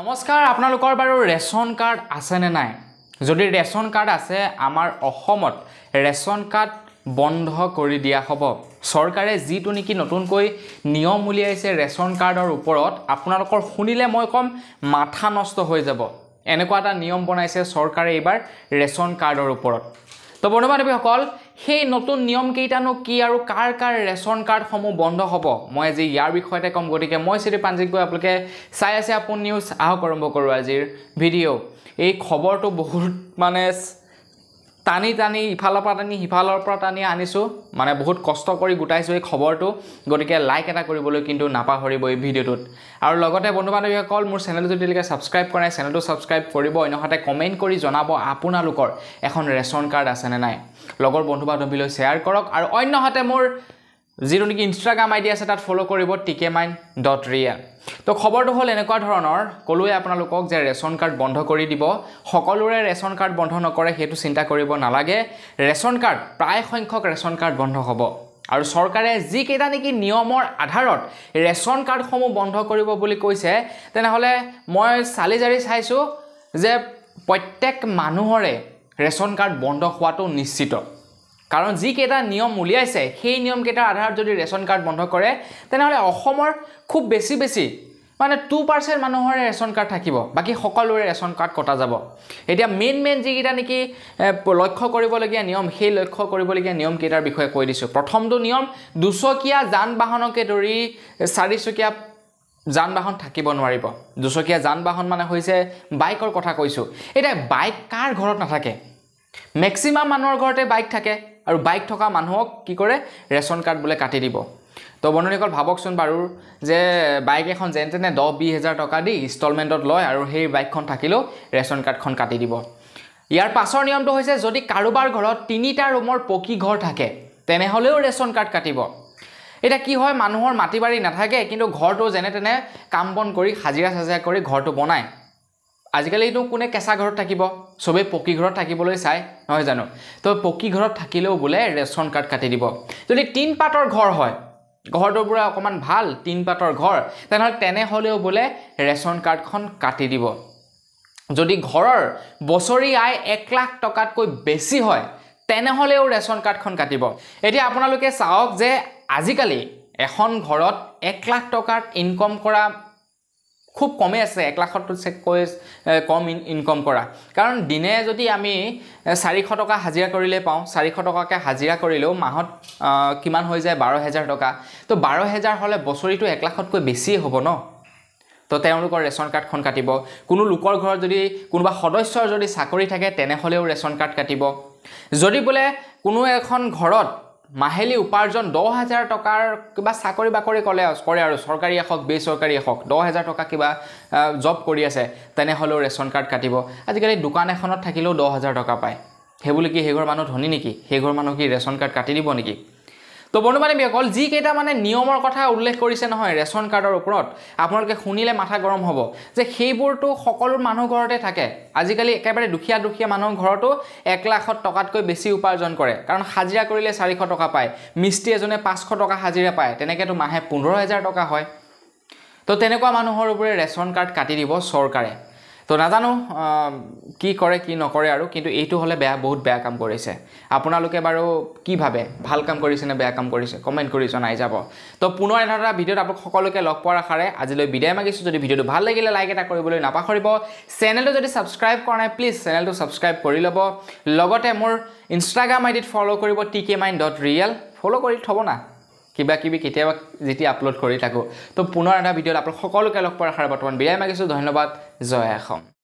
নমস্কাৰ আপোনালোকৰ বাৰু ৰেচন কাৰ্ড আছেনে নাই যদি ৰেচন কাৰ্ড আছে আমাৰ অসমত ৰেচন কাৰ্ড বন্ধ কৰি দিয়া হ'ব চৰকাৰে যিটো নেকি নতুনকৈ নিয়ম উলিয়াইছে ৰেচন কাৰ্ডৰ ওপৰত আপোনালোকৰ শুনিলে মই ক'ম মাথা নষ্ট হৈ যাব এনেকুৱা এটা নিয়ম বনাইছে চৰকাৰে এইবাৰ ৰেচন কাৰ্ডৰ ওপৰত ত' বন্ধু বান্ধৱীসকল সেই নতুন নিয়মকেইটানো কি আৰু কাৰ কাৰ ৰেচন কাৰ্ডসমূহ বন্ধ হ'ব মই আজি ইয়াৰ বিষয়তে ক'ম গতিকে মই শ্ৰী পাঞ্জিক গৈ আপোনালোকে চাই আছে আপোন নিউজ আহক আৰম্ভ কৰোঁ আজিৰ ভিডিঅ' এই খবৰটো বহুত মানে টানি টানি ইফালৰ পৰা টানি সিফালৰ পৰা টানি আনিছোঁ মানে বহুত কষ্ট কৰি গোটাইছোঁ এই খবৰটো গতিকে লাইক এটা কৰিবলৈ কিন্তু নাপাহৰিব এই ভিডিঅ'টোত আৰু লগতে বন্ধু বান্ধৱীসকল মোৰ চেনেলটো যদি ছাবস্ক্ৰাইব কৰা নাই চেনেলটো ছাবস্ক্ৰাইব কৰিব অন্যহাতে কমেণ্ট কৰি জনাব আপোনালোকৰ এখন ৰেচন কাৰ্ড আছেনে নাই লগৰ বন্ধু বান্ধৱীলৈ শ্বেয়াৰ কৰক আৰু অন্যহাতে মোৰ যিটো নেকি ইনষ্টাগ্ৰাম আই ডি আছে তাত ফ'ল' কৰিব টিকে মাইন ডট ৰিয়া তো খবৰটো হ'ল এনেকুৱা ধৰণৰ ক'লোৱে আপোনালোকক যে ৰেচন কাৰ্ড বন্ধ কৰি দিব সকলোৰে ৰেচন কাৰ্ড বন্ধ নকৰে সেইটো চিন্তা কৰিব নালাগে ৰেচন কাৰ্ড প্ৰায় সংখ্যক ৰেচন কাৰ্ড বন্ধ হ'ব আৰু চৰকাৰে যিকেইটা নেকি নিয়মৰ আধাৰত ৰেচন কাৰ্ডসমূহ বন্ধ কৰিব বুলি কৈছে তেনেহ'লে মই চালি জাৰি চাইছোঁ যে প্ৰত্যেক মানুহৰে ৰেচন কাৰ্ড বন্ধ হোৱাটো নিশ্চিত কাৰণ যিকেইটা নিয়ম উলিয়াইছে সেই নিয়মকেইটাৰ আধাৰত যদি ৰেচন কাৰ্ড বন্ধ কৰে তেনেহ'লে অসমৰ খুব বেছি বেছি মানে টু পাৰ্চেণ্ট মানুহৰে ৰেচন কাৰ্ড থাকিব বাকী সকলোৰে ৰেচন কাৰ্ড কটা যাব এতিয়া মেইন মেইন যিকেইটা নেকি লক্ষ্য কৰিবলগীয়া নিয়ম সেই লক্ষ্য কৰিবলগীয়া নিয়মকেইটাৰ বিষয়ে কৈ দিছোঁ প্ৰথমটো নিয়ম দুচকীয়া যান বাহনকে ধৰি চাৰিচকীয়া যান বাহন থাকিব নোৱাৰিব দুচকীয়া যান বাহন মানে হৈছে বাইকৰ কথা কৈছোঁ এতিয়া বাইক কাৰ ঘৰত নাথাকে মেক্সিমাম মানুহৰ ঘৰতে বাইক থাকে আৰু বাইক থকা মানুহক কি কৰে ৰেচন কাৰ্ড বোলে কাটি দিব তো বন্ধুসকল ভাবকচোন বাৰু যে বাইক এখন যেন তেনে দহ বিছ হেজাৰ টকা দি ইনষ্টলমেণ্টত লয় আৰু সেই বাইকখন থাকিলেও ৰেচন কাৰ্ডখন কাটি দিব ইয়াৰ পাছৰ নিয়মটো হৈছে যদি কাৰোবাৰ ঘৰত তিনিটা ৰুমৰ পকী ঘৰ থাকে তেনেহ'লেও ৰেচন কাৰ্ড কাটিব এতিয়া কি হয় মানুহৰ মাটি বাৰী নাথাকে কিন্তু ঘৰটো যেনে তেনে কাম বন কৰি হাজিৰা চাজিৰা কৰি ঘৰটো বনায় আজিকালিনো কোনে কেঁচা ঘৰত থাকিব চবেই পকী ঘৰত থাকিবলৈ চায় নহয় জানো তো পকী ঘৰত থাকিলেও বোলে ৰেচন কাৰ্ড কাটি দিব যদি টিন পাতৰ ঘৰ হয় ঘৰটোৰ পৰা অকণমান ভাল টিন পাতৰ ঘৰ তেনেহ'লে তেনেহ'লেও বোলে ৰেচন কাৰ্ডখন কাটি দিব যদি ঘৰৰ বছৰি আয় এক লাখ টকাতকৈ বেছি হয় তেনেহ'লেও ৰেচন কাৰ্ডখন কাটিব এতিয়া আপোনালোকে চাওক যে আজিকালি এখন ঘৰত এক লাখ টকাত ইনকম কৰা খুব কমেই আছে এক লাখতকৈ কম ইন ইনকম কৰা কাৰণ দিনে যদি আমি চাৰিশ টকা হাজিৰা কৰিলে পাওঁ চাৰিশ টকাকৈ হাজিৰা কৰিলেও মাহত কিমান হৈ যায় বাৰ হেজাৰ টকা তো বাৰ হেজাৰ হ'লে বছৰিটো এক লাখতকৈ বেছিয়ে হ'ব ন তো তেওঁলোকৰ ৰেচন কাৰ্ডখন কাটিব কোনো লোকৰ ঘৰত যদি কোনোবা সদস্যৰ যদি চাকৰি থাকে তেনেহ'লেও ৰেচন কাৰ্ড কাটিব যদি বোলে কোনো এখন ঘৰত মাহিলী উপাৰ্জন দহ হাজাৰ টকাৰ কিবা চাকৰি বাকৰি ক'লে কৰে আৰু চৰকাৰীয়ে হওক বেচৰকাৰীয়ে হওক দহ হাজাৰ টকা কিবা জব কৰি আছে তেনেহ'লেও ৰেচন কাৰ্ড কাটিব আজিকালি দোকান এখনত থাকিলেও দহ হাজাৰ টকা পায় সেইবুলি কি সেইঘৰ মানুহ ধনী নেকি সেইঘৰ মানুহ কি ৰেচন কাৰ্ড কাটি দিব নেকি তো বন্ধুবান্ধৱ অকল যিকেইটা মানে নিয়মৰ কথা উল্লেখ কৰিছে নহয় ৰেচন কাৰ্ডৰ ওপৰত আপোনালোকে শুনিলে মাথা গৰম হ'ব যে সেইবোৰতো সকলো মানুহ ঘৰতে থাকে আজিকালি একেবাৰে দুখীয়া দুখীয়া মানুহৰ ঘৰতো এক লাখত টকাতকৈ বেছি উপাৰ্জন কৰে কাৰণ হাজিৰা কৰিলে চাৰিশ টকা পায় মিস্ত্ৰী এজনে পাঁচশ টকা হাজিৰা পায় তেনেকেতো মাহে পোন্ধৰ হেজাৰ টকা হয় তো তেনেকুৱা মানুহৰ ওপৰে ৰেচন কাৰ্ড কাটি দিব চৰকাৰে তো নাজানো কি কৰে কি নকৰে আৰু কিন্তু এইটো হ'লে বেয়া বহুত বেয়া কাম কৰিছে আপোনালোকে বাৰু কি ভাবে ভাল কাম কৰিছে নে বেয়া কাম কৰিছে কমেণ্ট কৰি জনাই যাব তো পুনৰ এনেধৰণৰ ভিডিঅ'ত আপোনালোক সকলোকে লগ পোৱাৰ আশাৰে আজিলৈ বিদায় মাগিছোঁ যদি ভিডিঅ'টো ভাল লাগিলে লাইক এটা কৰিবলৈ নাপাহৰিব চেনেলটো যদি ছাবস্ক্ৰাইব কৰা নাই প্লিজ চেনেলটো ছাবস্ক্ৰাইব কৰি ল'ব লগতে মোৰ ইনষ্টাগ্ৰাম আই ডিত ফ'ল' কৰিব T K mind dot real follow' কৰি থ'ব না কিবা কিবি কেতিয়াবা যেতিয়া আপলোড কৰি থাকোঁ তো পুনৰ এটা ভিডিঅ'ত আপোনালোক সকলোকে লগ পোৱাৰ আশাৰে বৰ্তমান বিয়াই মাগিছোঁ ধন্যবাদ জয় অসম